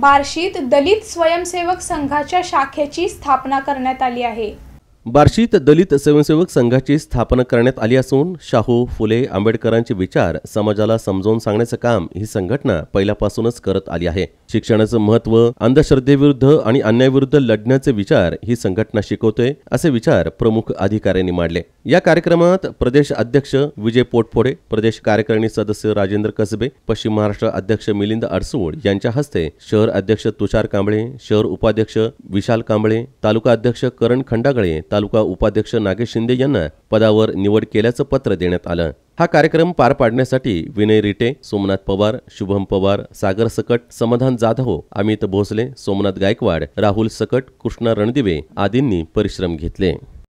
बार्शीत दलित स्वयंसेवक संघाच्या शाखेची स्थापना करण्यात आली आहे बार्शीत दलित स्वयंसेवक संघाची स्थापना करण्यात आली असून शाहू फुले आंबेडकरांचे विचार समाजाला समजावून सांगण्याचं काम ही संघटना पहिल्यापासूनच करत आली आहे शिक्षणाचं महत्व अंधश्रद्धेविरुद्ध आणि अन्यायाविरुद्ध लढण्याचे विचार ही संघटना शिकवते असे विचार प्रमुख अधिकाऱ्यांनी मांडले या कार्यक्रमात प्रदेश अध्यक्ष विजय पोटफोडे प्रदेश कार्यकारिणी सदस्य राजेंद्र कसबे पश्चिम महाराष्ट्र अध्यक्ष मिलिंद अडसूड यांच्या हस्ते शहर अध्यक्ष तुषार कांबळे शहर उपाध्यक्ष विशाल कांबळे तालुका अध्यक्ष करण खंडागळे तालुका उपाध्यक्ष नागेश शिंदे यांना पदावर निवड केल्याचं पत्र देण्यात आलं हा कार्यक्रम पार पाडण्यासाठी विनय रिटे सोमनाथ पवार शुभम पवार सागर सकट समाधान जाधव अमित भोसले सोमनाथ गायकवाड राहुल सकट कृष्णा रणदिवे आदींनी परिश्रम घेतले